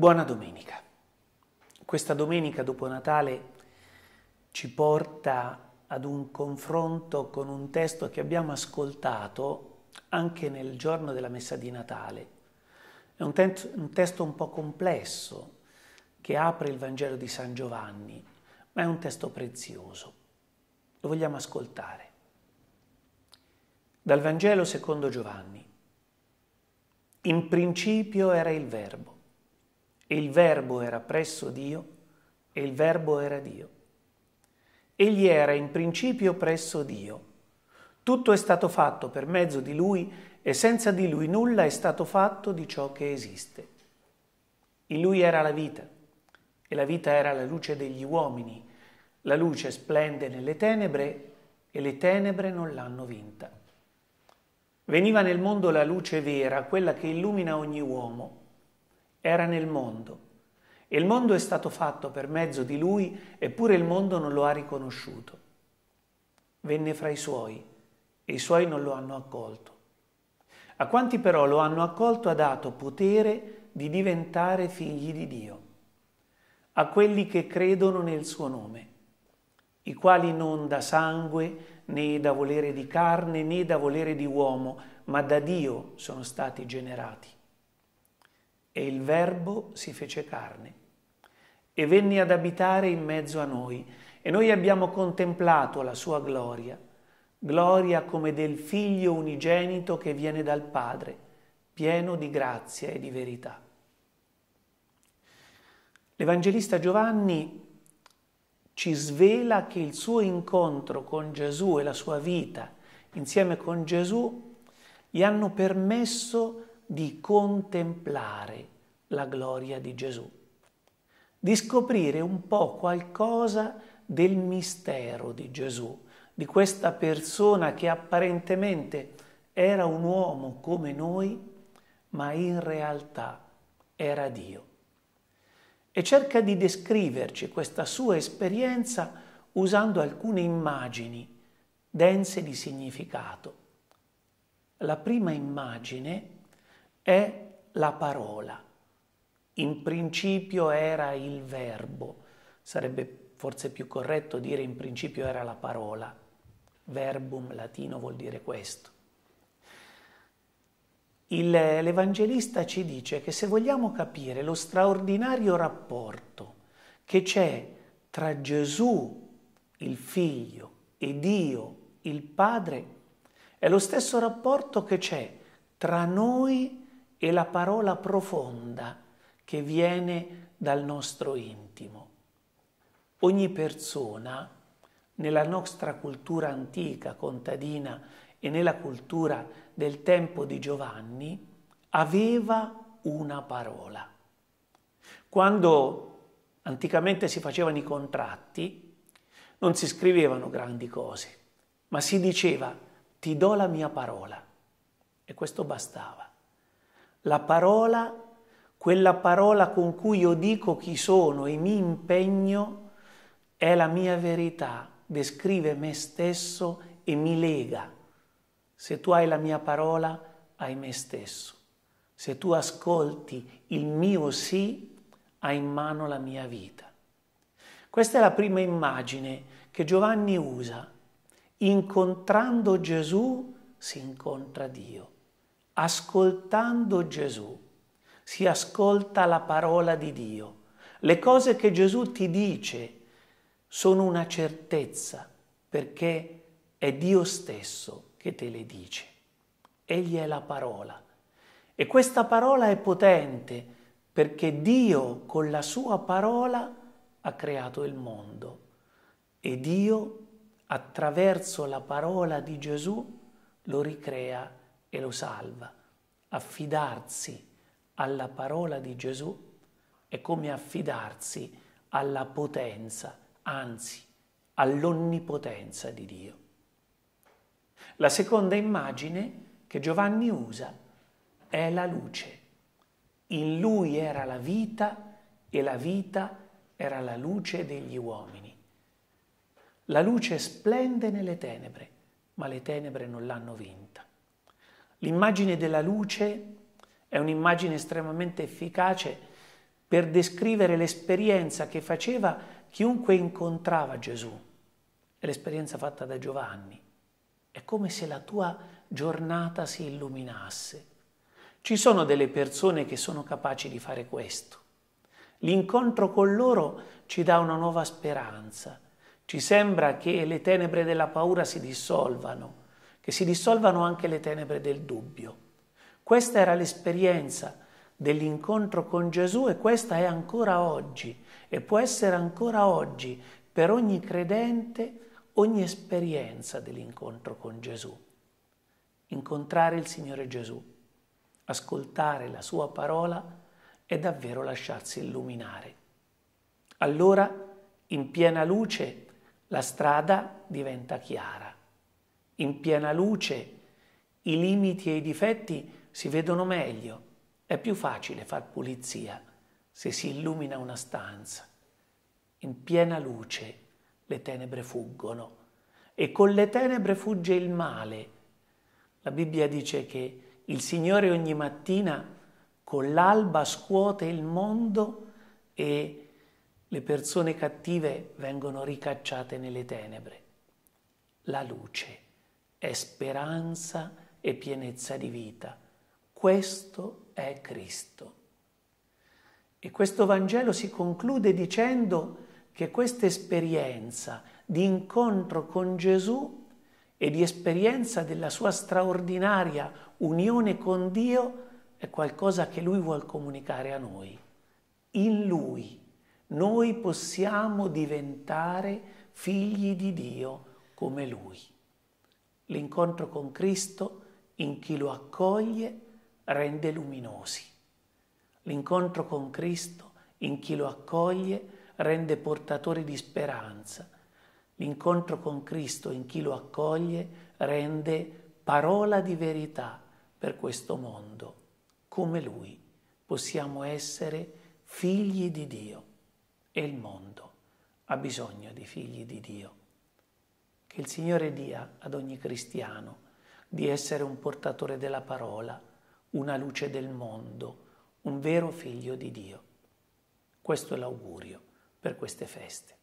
Buona domenica. Questa domenica dopo Natale ci porta ad un confronto con un testo che abbiamo ascoltato anche nel giorno della messa di Natale. È un, te- un testo un po' complesso che apre il Vangelo di San Giovanni, ma è un testo prezioso. Lo vogliamo ascoltare. Dal Vangelo secondo Giovanni. In principio era il Verbo e il Verbo era presso Dio, e il Verbo era Dio. Egli era in principio presso Dio. Tutto è stato fatto per mezzo di Lui e senza di Lui nulla è stato fatto di ciò che esiste. In Lui era la vita, e la vita era la luce degli uomini. La luce splende nelle tenebre e le tenebre non l'hanno vinta. Veniva nel mondo la luce vera, quella che illumina ogni uomo era nel mondo e il mondo è stato fatto per mezzo di lui, eppure il mondo non lo ha riconosciuto. Venne fra i suoi e i suoi non lo hanno accolto. A quanti però lo hanno accolto ha dato potere di diventare figli di Dio, a quelli che credono nel suo nome, i quali non da sangue, né da volere di carne, né da volere di uomo, ma da Dio sono stati generati e il Verbo si fece carne e venne ad abitare in mezzo a noi e noi abbiamo contemplato la sua gloria, gloria come del Figlio unigenito che viene dal Padre, pieno di grazia e di verità. L'Evangelista Giovanni ci svela che il suo incontro con Gesù e la sua vita insieme con Gesù gli hanno permesso di di contemplare la gloria di Gesù, di scoprire un po' qualcosa del mistero di Gesù, di questa persona che apparentemente era un uomo come noi, ma in realtà era Dio. E cerca di descriverci questa sua esperienza usando alcune immagini dense di significato. La prima immagine è è la parola. In principio era il verbo, sarebbe forse più corretto dire in principio era la parola. Verbum latino vuol dire questo. Il, l'Evangelista ci dice che se vogliamo capire lo straordinario rapporto che c'è tra Gesù, il Figlio, e Dio, il Padre, è lo stesso rapporto che c'è tra noi e è la parola profonda che viene dal nostro intimo. Ogni persona nella nostra cultura antica, contadina e nella cultura del tempo di Giovanni aveva una parola. Quando anticamente si facevano i contratti, non si scrivevano grandi cose, ma si diceva ti do la mia parola e questo bastava. La parola, quella parola con cui io dico chi sono e mi impegno, è la mia verità, descrive me stesso e mi lega. Se tu hai la mia parola, hai me stesso. Se tu ascolti il mio sì, hai in mano la mia vita. Questa è la prima immagine che Giovanni usa. Incontrando Gesù si incontra Dio ascoltando Gesù, si ascolta la parola di Dio. Le cose che Gesù ti dice sono una certezza perché è Dio stesso che te le dice. Egli è la parola. E questa parola è potente perché Dio con la sua parola ha creato il mondo e Dio attraverso la parola di Gesù lo ricrea e lo salva. Affidarsi alla parola di Gesù è come affidarsi alla potenza, anzi all'onnipotenza di Dio. La seconda immagine che Giovanni usa è la luce. In lui era la vita e la vita era la luce degli uomini. La luce splende nelle tenebre, ma le tenebre non l'hanno vinta. L'immagine della luce è un'immagine estremamente efficace per descrivere l'esperienza che faceva chiunque incontrava Gesù. È l'esperienza fatta da Giovanni. È come se la tua giornata si illuminasse. Ci sono delle persone che sono capaci di fare questo. L'incontro con loro ci dà una nuova speranza. Ci sembra che le tenebre della paura si dissolvano che si dissolvano anche le tenebre del dubbio. Questa era l'esperienza dell'incontro con Gesù e questa è ancora oggi e può essere ancora oggi per ogni credente ogni esperienza dell'incontro con Gesù. Incontrare il Signore Gesù, ascoltare la sua parola e davvero lasciarsi illuminare. Allora, in piena luce, la strada diventa chiara in piena luce, i limiti e i difetti si vedono meglio. È più facile far pulizia se si illumina una stanza. In piena luce le tenebre fuggono e con le tenebre fugge il male. La Bibbia dice che il Signore ogni mattina con l'alba scuote il mondo e le persone cattive vengono ricacciate nelle tenebre. La luce è speranza e pienezza di vita. Questo è Cristo. E questo Vangelo si conclude dicendo che questa esperienza di incontro con Gesù e di esperienza della sua straordinaria unione con Dio è qualcosa che Lui vuole comunicare a noi. In Lui noi possiamo diventare figli di Dio come Lui. L'incontro con Cristo, in chi lo accoglie, rende luminosi. L'incontro con Cristo, in chi lo accoglie, rende portatori di speranza. L'incontro con Cristo, in chi lo accoglie, rende parola di verità per questo mondo. Come Lui possiamo essere figli di Dio e il mondo ha bisogno di figli di Dio. Che il Signore dia ad ogni cristiano di essere un portatore della parola, una luce del mondo, un vero figlio di Dio. Questo è l'augurio per queste feste.